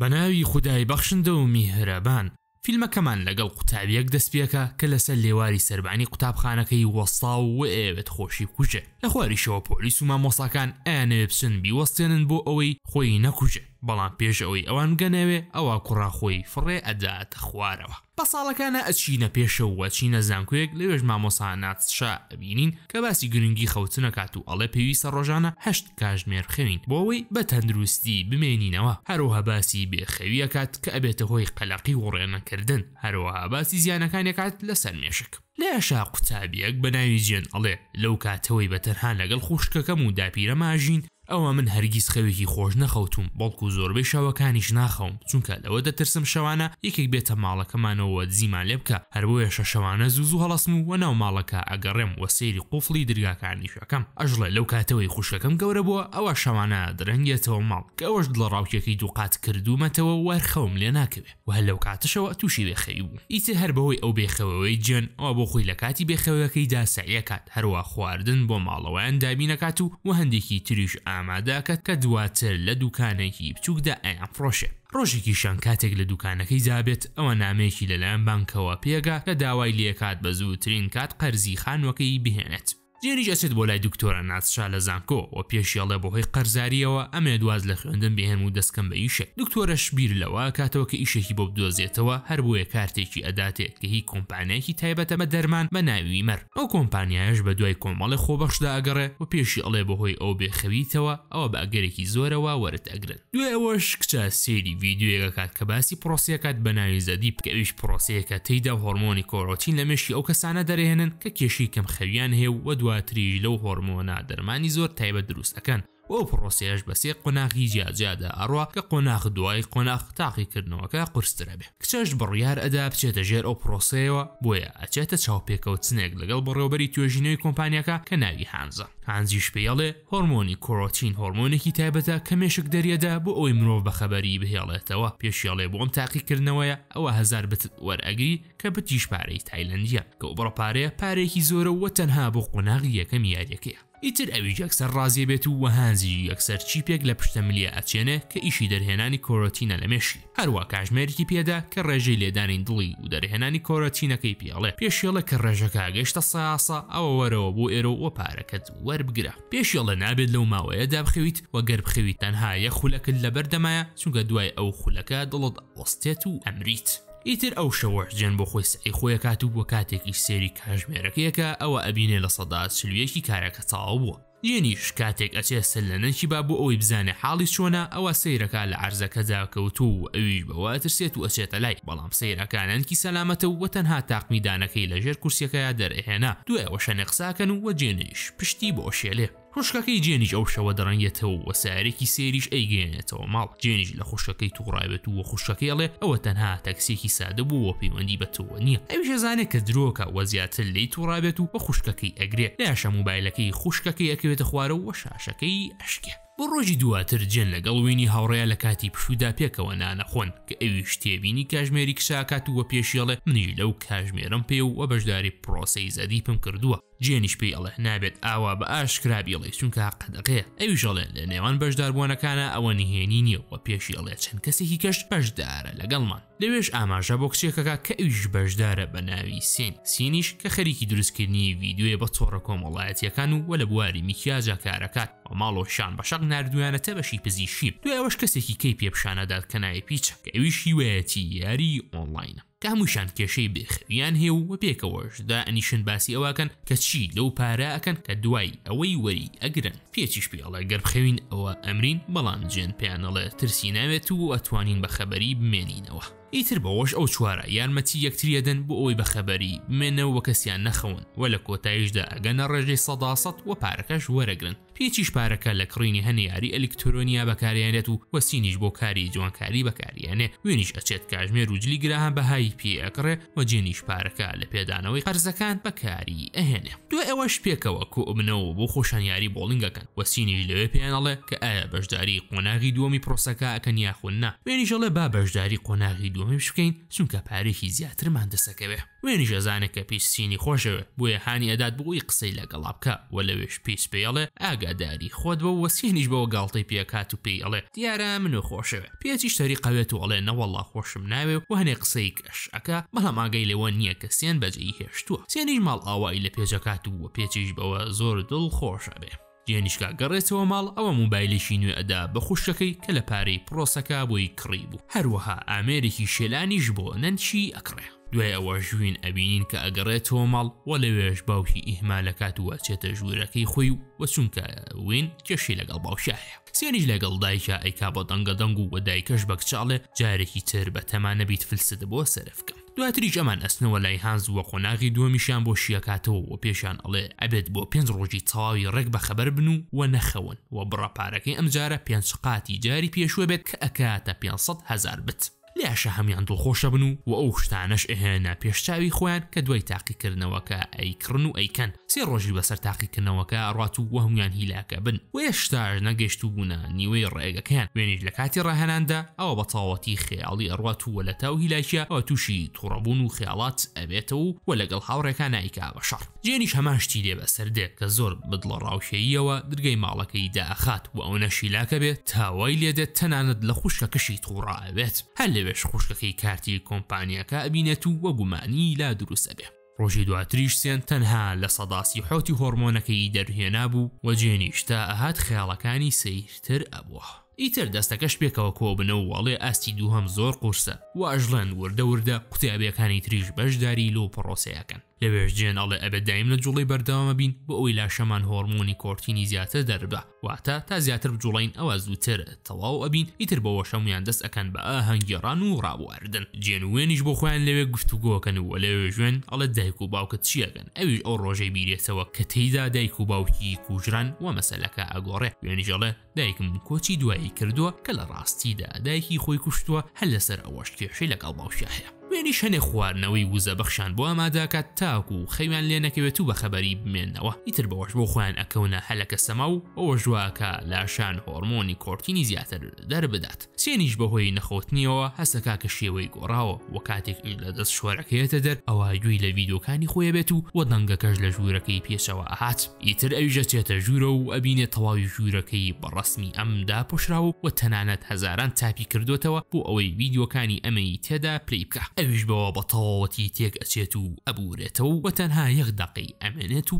بە ناوی خدای بەخشندە و میهرەبان فیلمەکەمان لەگەڵ قوتابیەک دەستپێکە کە لەسەر لێواری سربانی قوتابخانەکەی وەستا و ئێوێت خۆشی کوژێ لە خواریشەوە پۆلیس و مامۆساکان ئەێ بچن بیوەستێنن بۆ ئەوەی خۆی نەکوژێ بەڵام پێش ئەوەی ئەوان گەنەوێ ئەوە کوڕاخۆی فڕێ ئەدات خوارەوە بە ساڵەکانە ئەچینە پێشەوە چینە زانکوێک لەوێژ مامۆسانات شا ئەبینین کە باسی گرنگی خەوتنەکات و ئەڵێ پێویستە ڕۆژانە هەشت کاژمێر خوێن بۆەوەی بە تەندروستی بمێنینەوە هەروەها باسی بێخەویەکات کە ئەبێتە هۆی قەلەقی وڕێنەکردن هەروەها باسی زیانەکانێکات لەسەر مێشک لێشا قوتابیەک بە ناوی جێن ئەڵێ لەو کاتەوەی بەتەنها لەگەڵ خوشکەکەم و داپیرە ماژین ئەوە من هەرگیز خەوێکی خۆش نەخەوتوم بەڵکو زۆربەی شەوەکانیش ناخەوم چونکە لەوە دەترسم شەوانە یەکێک بێتە ماڵەکەمانەوە زیمان لێ بکە هەروەیە شەشەوانە زوو و هەڵسم و وەناو ماڵەکە ئەگەڕێم وە سەیری قوفڵی درگاکانیشەکەم ئەژڵێ لەو کاتەوەی خوشەکەم گەورە بووە ئەوە شەوانە درەنگێتەوە ماڵ کە ئەوەش دڵە ڕاوکێکی دووقات کردومەتەوە وەرخەوم لێ ناکەوێ و هەر لەو کاتەشەوە تووشی بێخەوی بوو ئیتر هەر بەوەی ئەو بێخەوەی جێن ئەوە بۆ خۆی لە کاتی بێخەوەکەی داسەعیەکات هەروە خواردن بۆ ماڵەوەیان دابینەکات و وە هەندێکی تریش ئا ئامادەکەت کە دواتر لە دوکانێکی بچووکدا ئەیان فرۆشێت ڕۆژێکی شان کاتێک لە دوکانەکەی زابێت ئەوە نامێکی لەلایەن بانکەوە پێگا کە داوای لێکات بە زووترین کات قەرزی خانوەکەی بهێنێت جێریش ئەسێت بۆ لای دکتۆرە ناسشا لە زانکۆ و پێشیڵێ بۆ هۆی قەرزاریەوە ئەمێ دواز لە خوێندن بهێن و دەستکەم بە ئیشێک دکتۆرەش بیر لەوە کاتەوە کە ئیشێکی بۆ بدۆزێتەوە هەر بۆیە کارتێکی ئەداتێت کە هی کۆمپانیەکی تایبەتەمە دەرمان بە ناوی مەر ئەو کۆمپانیایش بە دوای کۆمەڵی خۆبەخشدا ئەگەڕێ و پێشی ئەڵێ بەهۆی ئەو بێخەویتەوە ئەوە بە ئەگەرێکی زۆرەوە وەرت ئەگرن دوێ ئەوەش کچە سێری ویددیوەکەکات کە باسی پرۆسیەکات بە ناوی زەدی بکەویش پرۆسەیەکە تیدا هۆرمۆنی کۆڕۆچین لە مێشی ئەو کەسانە دەرێنن کە کێشی کەم خەویان هێو وە دوای دواتریش لەو هۆرمۆنا دەرمانی زۆر تایبە دروست ئەەکەن ئەو پرۆسیەش بە سێ قۆناغی جیاجیادا ئەڕوا کە قۆناخ دوای قۆناخ تاقیکردنەوەکە قرسترە بێ کچەش بڕیار ئەدا بچێتە ژێر ئەو پرۆسەیەوە بۆیە ئەچێتە چاوپێکەوت سنێک لەگەڵ بڕێوبەری توێژینەوەی کۆمپانیەکە کە ناوی هانزە هانزیش پێڵێ هۆرمۆنی کۆڕۆتین هۆرمۆنێکی تایبەتە کە مێشک دەریەدا بۆ ئەوی مرۆڤ بە خەبەری بهێڵێتەوە پێشیڵێ بۆ ئەم تاقیکردنەوەیە ئەوە هزار بتت وەرەگری کە بتیش پارەی تایلندە کە بڕەپارەیە پارێکی زۆرەوە تەنها بۆ قۆناغی یەکەم یاریەکەیە ئیتر ئەوی جەکسەر ڕازیە بێت و وەهانز نەزیری یەکسەر چیپێک لە پشتەملیە ئەچێنێ کە ئیشی دەرهێنانی کۆرۆتینە لە مێشی هەروە کاژمێرکی پێدا کە ڕێژەی لێدانین دڵی و دەرهێنانی کۆرۆتینەکەی پیاڵێ پێشیڵە کە ڕێژەکە گەشتە ساسا ئەوە وەرەوە بۆ ئێرە وە پارەکەت وەربگرە پێشیڵە نابێت لەو ماوەیە دابخەویت وە گەربخەوی تەنها یە خولەکەت لە بەردەمایە چونکە دوای ئەو خولەکە دڵت وەستێت و ئەمریت. ئیتر ئەو شەوەژێن بۆ خۆی سعی خۆیکات و بۆ کاتێکی سێری کاژمێرەکەیەکە ئەوە ئەبینێ لە سەدا سلوویەکی کارەکە تاو بووە یەنیش کاتێک ئەچێ سلەنەکی با بۆ ئەوەی بزانێ حاڵی چۆنا ئەوە سیرەکە لە عرزەکە داکەوت و ئەویش بەوە ترسێت و ئەچێتە لای بەڵام سیرەکانەنکی سەلامەتە و وەتەنها تاقمیدانەکەی لەژێر کورسەکەی دەرئێنا دوێ وەشەنێ قساکەن و وەجێنیش پشتی بۆ شێلێ خوشکەکەی جێنیش ئەو شەوە دەڕەنگێتەوە وە سارێکی سێریش ئەیگەێنێتەوە ماڵ جێنیش لە خوشەکەی تووڕایبێت و وە خوشەکەیڵێ ئەوە تەنها تەکسێکی سادە بوو وە پەیوەندی بەتەوە نییە ئەو ژێزانێک کە درۆکە وە زیاتر لی تووڕابێت و بە خوشکەکەی ئەگرێ لاشە موبایلەکەی خوشکەکەی ئەکەوێتە خوارە و وە شاشەکەی ئەشکێت بۆ ڕۆژی دواتر جن لەگەڵ وینی هاوڕێە لە کاتی پشودا پێکەوە نانەخۆن کە ئەوی شتێبینی کاژمێری کشاکات و وە پێشیڵێ منی لەو کاژمێرم پێ و وە بەشداری پرۆسی زەدی پم کردووە جێنیش پێی ئەڵێ نابێت ئاوا بە ئاشکرابیڵێ چونکە قەدەقێ ئەویژەڵێ لە نێوان بەشداربوونەکانە ئەوە نهێنی نییە و پێشی ئەڵێ چەند کەسێکی کەشت بەشدارە لەگەڵمان لەوێش ئاماژە بۆ کچێکەکە کە ئەویش بەشدارە بە ناوی سین سینیش کە خەریکی دروستکردنی ویددیوێ بە تۆڕە کۆمەڵایەتەکان و وە لە بواری میکیازە کارەکات و ماڵۆشان بەشق نردویانە تەبەشی پزیشی دوێ ئەوەش کەسێکی کەی پێپشانەدات کەنای پیچ کە ئەویشی وەتی یاری ئۆنلاینە کە هەمووشان کێشەی بێخیان هێ و پێکەوەشدا ئەنیشن باسی ئەوکەن کە چی لەو پاراەکەن کە دوای ئەوەی وەری ئەگرن پێچیش پێڵە گەربخەوین ئەوە ئەمرین بەڵام جێن پێیانەڵێ ترسی ناوێت و ئەتوانین بە خەبەری بمێنینەوە ئیتر بەەوەش ئەو چوارە یارمەتی یەکتریەدەن بۆ ئەوی بە خەبەری بمێنەوە وە کەسیان نەخەون وە لە کۆتاییشدا ئەگەنە ڕێژەی سەداسەد وە پارەکەش وەرەگرن پێچی شپارەکە لە کڕینی هەنیاری ئەلکترۆنیا بەکارێنێت و وەسینیش بۆ کاری جوانکاری بەکارێنێ وێنیش ئەچێت کاژمێر وجلی گراها بەهایی پێ ئەکڕێ و جێنی شپارەکە لە پێدانەوەی قەرزەکان بەکاری ئەهێنێ دو ئەوەش پێکەوە کو منەوە بۆ خۆشانیاری بۆڵنگەکەن وەسینیش لەوێ پێیانەڵێ کە ئایا بەشداری قۆناغی دووەمی پرۆسەکە ئەکەن یاخۆنا وێنیژەڵێ با بەشداری قۆناغی دووەمی شکەین چونکە پارێکی زیاترمان دەسەکەوێ وێنیشە زانێت کە پیس سینی خۆشەوە بۆیە هاانی ئەدات بووی قسەی لەگەڵا بکە و لەوێش پیس پێڵێ ئاگاداری خۆت بە وەسیێنیش بەوە گاڵتەی پێکات و پێی ئەڵێ دیارە منو خۆشەوە پێچی شەری قەوێت و ئەڵێ نەوەڵا خۆشم ناوێ و هەنێ قسەی کەش ئەکە بەڵام ئاگەی لەوە نییە کە سێن بەجێی هێشتووە سێنیش ماڵ ئاوایی لە پێجەکات و پێچیش بەوە زۆر دڵ خۆشە بێ. جێنیشکا گەڕێتەوە ماڵ ئەوە موبایلێکی نوێ ئەدا بە خوشەکەی کە لە پارەی پرۆسەکە بۆی کڕی بوو هەروەها ئامێرێکی شێلانیش بۆ نەنچی ئەکڕێ دوای ئەوە ژوین ئەبینین کە ئەگەڕێت تۆمەڵ و لەوێش باوکی ئیهمالەکات وەچێتە ژوورەکەی خۆی و چونکە وین کێشی لەگەڵ باوشایە سێنیش لەگەڵ دایکە ئەیکا بە دەنگە دەنگ و وە دایکەش بەکچاڵێ جارێکی تر بە تەمانەبییت فلسد بۆ سەرفکەم دواتری ئەمان ئەسنەوە لای هانز وە قۆناغی دووەمیشان بۆ شیەکاتەوە و پێشان ئەڵێ ئەبێت بۆ پێنج ڕۆژی تەواوی ڕێک بە خەبەر بن و وە نەخەون وە بڕە پارەکەی ئەمجارە پێنج قاتی جاری پێشوە بێت کە ئەکاتە 500 هزار بت. لێشە هەمیان دڵخۆشە بن و و ئەو شتانەش ئەهێنە پێشچاوی خۆیان کە دوای تاقیکردنەوەکە ئەیکڕن و ئەیکەن سێ ڕۆژی بەسەر تاقیکردنەوەکە ڕات و وەهمیان هیلاکە بن وێشتار نەگەشت و بوون نیوەی ڕێگەکەیان وێنیش لە کاتی ڕاهێناندا ئەوە بەتاوەتی خێاڵی ئەڕات و وە لە تاو هیلاکیە ئەوە تووشی تووڕەبوون و خیاڵات ئەبێتەوە و لەگەڵ هاوڕێکان نیکا بە شەڕ جێنیش هەماشتی لێ بەسەر دێ کە زۆر بدڵە ڕاوشەییەوە درگەی ماڵەکەی داخات و ئەو نەشیلاکە بێت تاوای لێدێت تەنانەت لە خوشکە کشی تووڕە ئەبێت هەل لەوێش خوشکەکەی کارتی کۆمپانیەکە ئەبینێت و وەگومانی لا دروستە بێ ڕۆژی دواتریش سێن تەنها لە سەداسی حوتی هۆرمۆنەکەی دەرهێنا بوو و جێنیشتا ئەهات خەیاڵەکانی سیرتر ئەبووە ئیتر دەستەکەش پێکەوە کۆبنە و وڵێ ئاستی دووهم زۆر قورسە و ئەژڵەن وردە وردە قوتیابەکانی تریش بەشداری لۆ پڕۆسەیەکەن لەوێژجێن ئەڵێ ئەبە دایم لە جوڵی بەردەوامە بین بۆ ئەوی لاشەمان هۆرمونی کۆرتینی زیاتر دەربە واتە تا زیاتر بجوڵین ئەوە زووتر تەواو ئەبین ئیتر بەوە شەمویان دەست ئەەکەن بە هەنگێڕان و ڕاواردن جێن وێنیش بۆ خۆیان لەوێ گفتوگۆکەن و لەوێ ژێن ئەڵە دایک و باوکت چیەکەن ئەویش ئەو ڕۆژەی بیرێتەوە کە تێیدا دایک و باوکی کوژران و مەسەلەکە ئەگۆڕێ وێنیژەڵێ دایکم کۆچی دوایی کردووە کە لە ڕاستیدا دایکی خۆی کوشتووە هەل لەسەر ئەوەش کێشەی لەگەڵ باوشە هەیە وێنی شەنێ خواردنەوەی وزەبەخشان بۆ ئاماداکات تاکو و خەیوان لێ نەکەوێت و بە خەبەری بمێنەوە ئیتر بەوەش بۆ خۆیان ئەکەونە هەلەکە سەما و ئەوە ژواکە لاشان هۆرمۆنی کۆرتینی زیاتر دەربدات سێنیش بەهۆی نەخۆتنیەوە هەسەکا کە شێوەی گۆڕاوە و کاتێک لە دەست شوەرەکەیەتە دەر ئەوە گوێی لە ویددیوکانی خۆیە بێت و وە دەنگەکەش لە ژوورەکەی پێشەوە ئاهات ئیتر ئەویژە چێتە ژوورە و ئەبینێت تەواوی ژوورەکەی بەڕسمی ئەمدا پشراوە و تەنانەت هەزاران تاپی کردوتەوە بۆ ئەوەی ویددیوکانی ئەمەی تێدا پلی بکە ئەویش بەوە بە تەواوەتی اسیتو ئەچێت و تنها و تەنها یەخداقی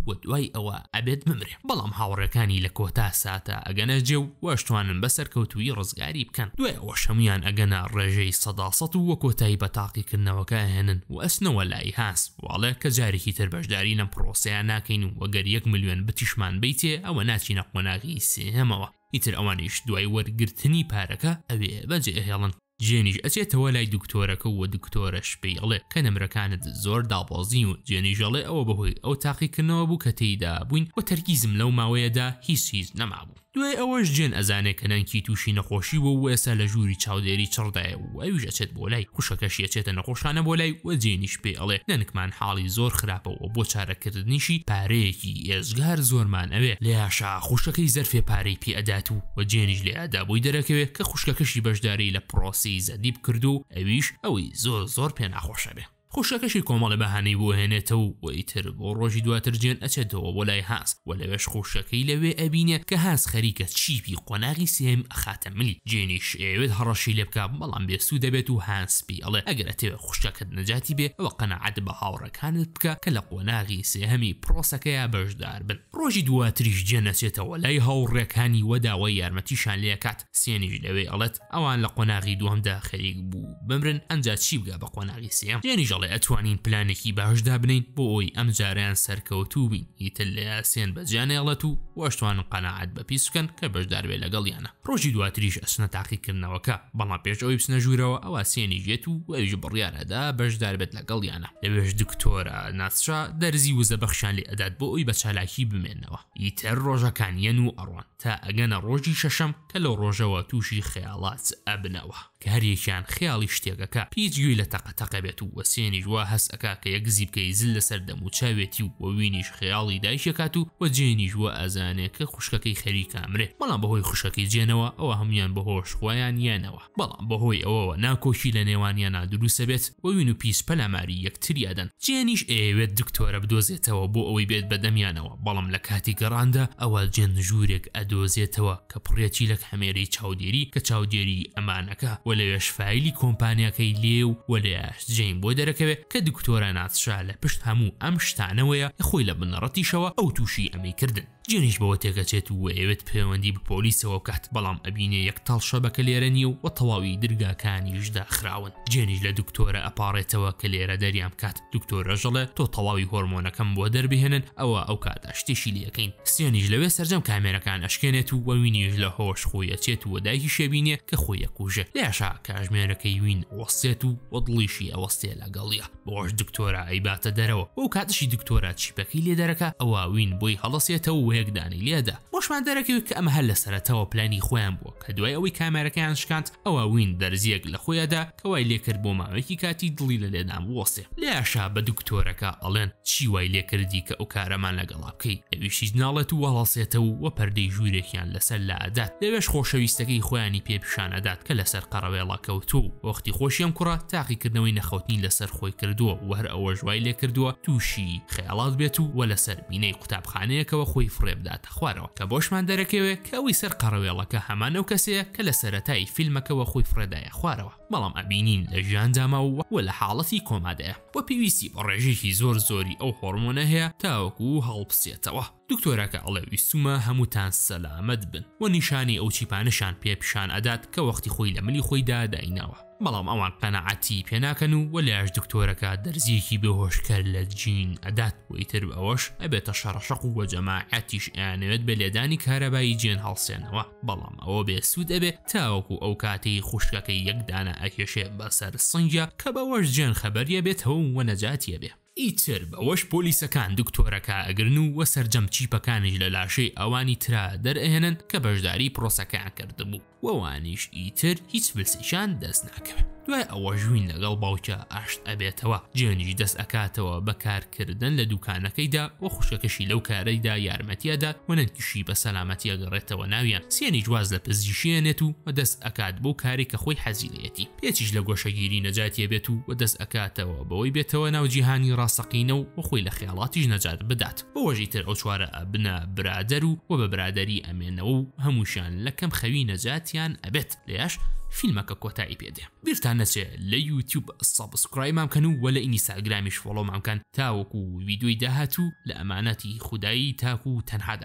و دوی دوای ابد ئەبێت بمرێ بەڵام هاوڕەکانی لە کۆتا ساتە ئەگەنە جێ و وەشتوانن بەسەر کەوتوی ڕزگاری بکەن دوای ئەوە شەمیان ئەگەنە ڕێژەی سەداسەت و کوتای کۆتایی کن و هێنن و ئەسنەوە لای هاس واڵێ کجاری که تر بەشدارینە پرۆسیان ناکەین و وەگەر یەک میلیۆن بتیشمان بیتێ ئەوە ناچینە قۆناغی سێهمەوە ئیتر ئەوانیش دوای ورگرتنی پارەکە ئەوێ بەجێ هێڵن جێنیش ئەچێتەوە لای دکتۆرەکە و دکتۆرە شپی ئەڵێ کە نمرەکانت زۆر دابازی و جێنیژەڵێ ئەوە بەهۆی ئەو تاقیکردنەوە بوو کە تێیدا بووین و تەرگیزم لەو ماوەیەدا هیچ هیچ نەمابوو دوای ئەوەش جێن ئەزانێت کە نەنکی تووشی نەخۆشی بۆ وێسا لە ژووری چاودێری چڕدایە و ئەویش ئەچێت بۆ لای خوشەکەش ئەچێتە نەخۆشانە بۆ لای وە جێنیش پێ ئەڵێ نەنکمان حاڵی زۆر خراپە و بۆ چارەکردنیشی پارەیەکی ئێزگار زۆرمان ئەوێ لە یاشا خوشەکەی زەرفێ پارەی پێ ئەدات و وە جێنیش لێ ئەدابووی دەرەکەوێت کە خوشکەکەشی بەشداری لە پرۆسی زەدیب کرد و ئەویش ئەوی زۆر زۆر پێ ناخۆشە بێ خوشەکەشی کۆمەڵە بەهانەی بۆ هێنێتەوە و ئیتر بۆ ڕۆژی دواتر جێن ئەچێتەوە بۆ لای هاس و لەوێش خوشەکەی لەوێ ئەبینێ کە هاس خەریکە چیپی قۆناغی سێم ئەخاتە ملی جێنیش ئێوێت هەڕەشی لێ بکە بەڵام بێسو دەبێت و هاسپی ئەڵێ ئەگەر ئەتێوێ خوشەکەت نەجاتی بێ ئەوە قەنەعەت بە هاوڕەکانت بکە کە لە قۆناغی سێهەمی پرۆسەکەیە بەشدار بن ڕۆژی دواتریش جێنەچێتەوە لای هاوڕێکانی وەداوای یارمەتیشان لێکات سێنیش لەوێ ئەڵێت ئەوان لە قۆناغی دووەمدا خەریک بوو بمرن ئەنج چی بگە بە قۆناغی سێم جێنیژە بەڵێ ئەتوانین پلانێکی باشدا بنین بۆ ئەوی ئەم جاریان سەرکەوتوو بین هیتل لە یاسێن بەجیانێڵەت و وەشتوانن قەنەعات بەپیس بکەن کە بەشداربێ لەگەڵیانە ڕۆژی دواتریش ئەسنە تاقیکردنەوەکە بەڵام پێش ئەوی بسنە ژوورەوە ئەوە سێنیژێت و وەویژ بڕیارەدا بەشدار بێت لەگەڵیانە لەوێش دکتۆرە ناسرا دەرزی وزە بەخشان لێ ئەدات بۆ ئەوی بە چالاکی بمێنەوە ئیتر ڕۆژەکان یەن و ئەڕوان تا ئەگەنە ڕۆژی شەشەم کە لەو ڕۆژەوە تووشی خەیاڵات ئەبنەوە کە هەریەکیان خیاڵی شتێکەکە پیچگوی لە تەقەتەقە بێت و وەسێن شوێنیش وا هەس ئەکا کە یەکزی بکەی زل لەسەر دەم و چاوێتی و وینیش خەیاڵی دایشەکات و وە جێنیش وە ئازانێت کە خوشکەکەی خەریکامرێ بەڵام بەهۆی خوشەکەی جێنەوە ئەوە هەمویان بەهۆش خۆیان یانەوە بەڵام بەهۆی ئەوەوە ناکۆشی لە نێوانیان نادرووسە بێت وەوین و پیس پەلاماری یەکتری ئەدەن جێنیش ئێوێت دکتۆرە بدۆزێتەوە بۆ ئەوەی بێت بەدەمیانەوە بەڵام لە کاتی گەڕاندا ئەوە جێن ژوورێک ئەدۆزێتەوە کە پڕێکی لە خەمێرەی چاودێری کە چاودێری ئەمانەکە وە لەێش فایلی کۆمپانیەکەی لێو وە لەش جین بۆ دەرەکە دەکەوێت کە دکتۆرە ناتشا لە پشت هەموو ئەم شتانەوەیە خۆی لە بنەڕەتیشەوە ئەو تووشی ئەمەی کردن جێنیش بەوە تێگەچێت و ئەوێت پەیوەندی بە پۆلیسەوە بکات بەڵام ئەبینێ یەکتەڵ شەبەکە لێرە نیە و تەواوی دررگاکانیش داخراون جێنیش لە دکتۆرە ئەپارێتەوە کە لێرە دەریان بکات دکتۆرەژەڵێ تۆ تەواوی هۆرمۆنەکەم بۆ دەربهێنن ئەوە ئەو کاتەشتێکی لیەکەین سێنیش لەوێ سرجەم کامێرەکان ئەشکێنێت و وینیش لە هۆش خۆیەچێت وەدایکی شێبینێ کە خۆی کوژە لێشا کاژمێرەکەی وین وەستێت و وەدڵیشی ئەوەستێ لەگەڵیە بۆش دکتۆرە ئەیباتە دەرەوە ئەو کاتشی دکتۆرە چیپەکەی لێدەرەکە ئەوە وین بۆی هەڵسێتە وێ هەڵەیەکدانی لێدا بۆشمان دەرەکەوت کە ئەمە هەر لە سەرەتەوە پلانی خۆیان بووە کە دوای ئەوەی کامێرەکەیان شکاند ئەوە وین دەرزیەک لە خۆیدا کەوای لێکرد بۆ ماوەیەکی کاتی دڵی لە لێدان وەسێ لێ ئاشا بە دکتۆرەکە ئەڵێن چی وای لێکردی کە ئەو کارەمان لەگەڵا بکەی ئەویشیج ناڵێت و وەڵاسێتەوە وە پەردەی ژوورێکیان لەسەر لادات لەوێش خۆشەویستەکەی خۆیانی پێپیشانەدات کە لەسەر قەڕەوێڵا کەوتو وەختی خۆشیان کوڕە تاقیکردنەوەی نەخوتنی لەسەر خۆی کردووە وەر ئەوە ژوای لێ کردووە تووشی خەیاڵات بێت و وە لەسەر بینەی قوتابخانەیەکەوە خۆی فڕێبداتە خوارەوە کە بۆشمان دەرەکەوێ کەوی سەر قەڕەوێڵەکە هەمانە و کەسەیە کە لە سەتایی فیلمەکەەوە خۆی فرەدایە خوارەوە بەڵام ئەبینین لە ژیانجاما ووە لە حاڵەتی کۆمادەیە وە پێویستی بە ڕێژێکی زۆر زۆری ئەو هۆرمۆنە هەیە تاوەکو و هەڵپسێتەوە دکتۆرەکە ئەڵێ ویسومە هەمووتان سەلامەت بن و نیشانی ئەو چیپانەشان پێپشان ئەدات کە وەختی خۆی لە ملی خۆیدا داینەوە بەڵام ئەوان قەنەعەتی پێناکەن و وەلاش دکتۆرەکە دەزیەکی بەهۆشکەر لە جین ئەدات بۆیتر ئەوەش ئەبێتە شەڕەشق و وەجەماعەتیش ئەیانەوێت بە لێدانی کارەبایی جێن هەڵسێنەوە بەڵام ئەوە بێ سوود ئەبێ تاوەکو ئەو کاتەی خوشکەکەی یەکدانە ئەکێشێ بەسەر سنجە کە بەوەش جێن خەبەریە بێتەوە و نەجاتیە بێ ئیتر بەوەش پۆلیسەکان دکتۆرەکە ئەگرن و وە سرجەم چیپەکانیش لە لاشەی ئەوانی ترا دەرئێنن کە بەشداری پرۆسەکان کردبوو وەوانیش ئیتر هیچ بلسیشان دەست ناکەوێت دوای ئەوە ژوین لەگەڵ باوکە ئاشت ئەبێتەوە جێنیش دەست ئەکاتەوە بەکارکردن لە دوکانەکەیدا وە خوشەکەشی لەو کارەیدا یارمەتیادا وەنەنکیشی بە سەلامەتیە گەڕێتەوە ناویان سێنی جواز لە پزیشێنێت و وە دەست ئەکات بۆ کاری کە خۆی حەزیلەتی پێچیش لە گۆشەگیری نەجاتیە بێت و وە دەست ئەکاتەوە بەوەی بێتەوە ناوجییهانی ڕاستەقینە و وەخۆی لە خیاڵاتیش نەجات بدات بۆ وەژی تر ئەو چوارە ئەبنە برادەر و وە بە برادری ئەمێنەوە و هەمووشان لەکەم خەوی نەجاتیان ئەبێت لەیش فیلمەکە کۆتایی بيرتا بیرتان نەچێ لە یوتیوب سابسکرایمامکەن و وە لە ئینیساگرامیش فۆڵۆمامکەن تاوەکو ویددیوی داهاتوو لە ئەمانەتی خودایی خداي و تنحد